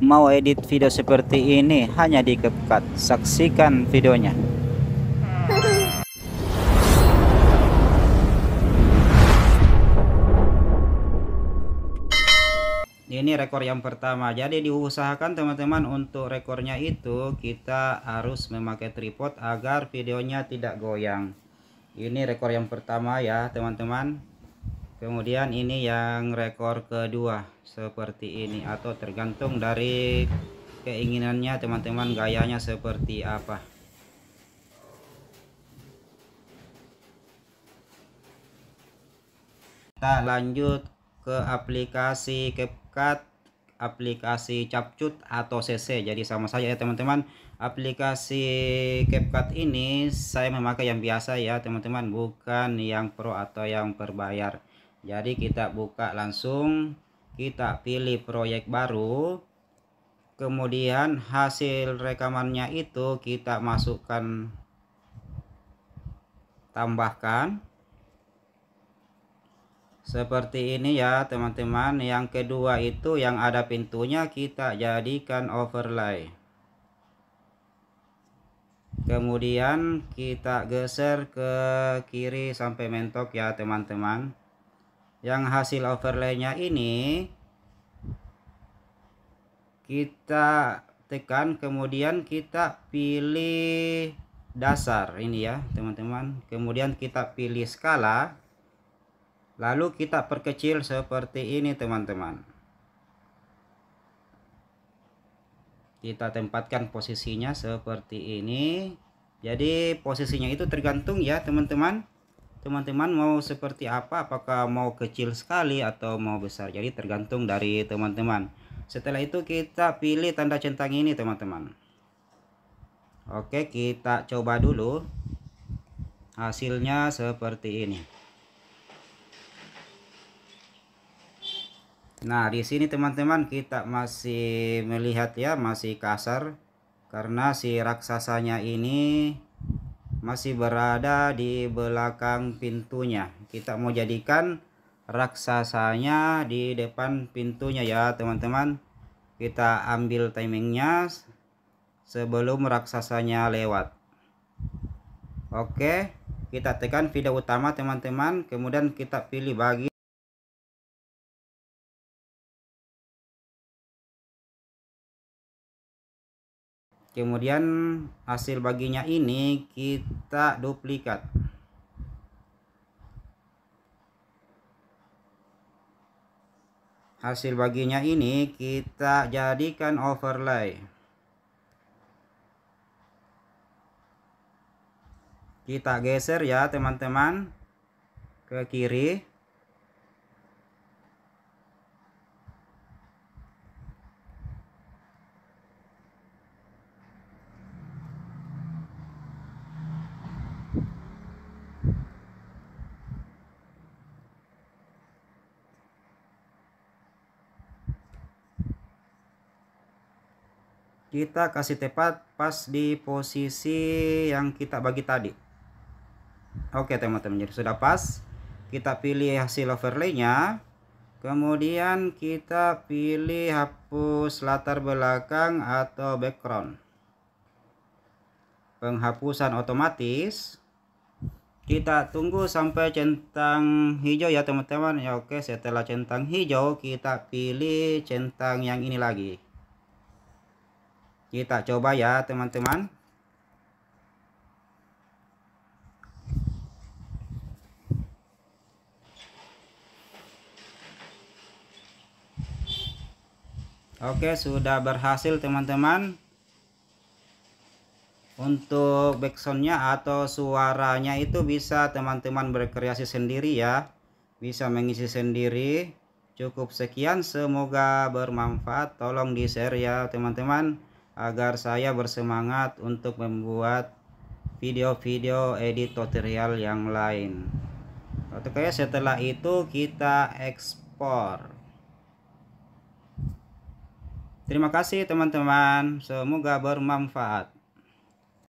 mau edit video seperti ini hanya di CapCut. Saksikan videonya. Ini rekor yang pertama. Jadi diusahakan teman-teman untuk rekornya itu kita harus memakai tripod agar videonya tidak goyang. Ini rekor yang pertama ya teman-teman kemudian ini yang rekor kedua seperti ini atau tergantung dari keinginannya teman-teman gayanya seperti apa kita lanjut ke aplikasi CapCut aplikasi capcut atau CC jadi sama saja ya teman-teman aplikasi CapCut ini saya memakai yang biasa ya teman-teman bukan yang pro atau yang berbayar jadi kita buka langsung kita pilih proyek baru kemudian hasil rekamannya itu kita masukkan tambahkan seperti ini ya teman-teman yang kedua itu yang ada pintunya kita jadikan overlay kemudian kita geser ke kiri sampai mentok ya teman-teman yang hasil overlaynya ini kita tekan kemudian kita pilih dasar ini ya teman-teman kemudian kita pilih skala lalu kita perkecil seperti ini teman-teman kita tempatkan posisinya seperti ini jadi posisinya itu tergantung ya teman-teman teman-teman mau seperti apa apakah mau kecil sekali atau mau besar jadi tergantung dari teman-teman setelah itu kita pilih tanda centang ini teman-teman oke kita coba dulu hasilnya seperti ini Nah, di sini teman-teman kita masih melihat ya, masih kasar karena si raksasanya ini masih berada di belakang pintunya kita mau jadikan raksasanya di depan pintunya ya teman-teman kita ambil timingnya sebelum raksasanya lewat oke kita tekan video utama teman-teman kemudian kita pilih bagi kemudian hasil baginya ini kita duplikat hasil baginya ini kita jadikan overlay kita geser ya teman-teman ke kiri kita kasih tepat pas di posisi yang kita bagi tadi oke teman-teman jadi sudah pas kita pilih hasil overlaynya kemudian kita pilih hapus latar belakang atau background penghapusan otomatis kita tunggu sampai centang hijau ya teman-teman ya oke setelah centang hijau kita pilih centang yang ini lagi kita coba ya teman-teman. Oke sudah berhasil teman-teman Untuk backsoundnya atau suaranya itu bisa teman-teman berkreasi sendiri ya Bisa mengisi sendiri Cukup sekian semoga bermanfaat Tolong di share ya teman-teman agar saya bersemangat untuk membuat video-video edit tutorial yang lain Oke ya, setelah itu kita ekspor Terima kasih teman-teman semoga bermanfaat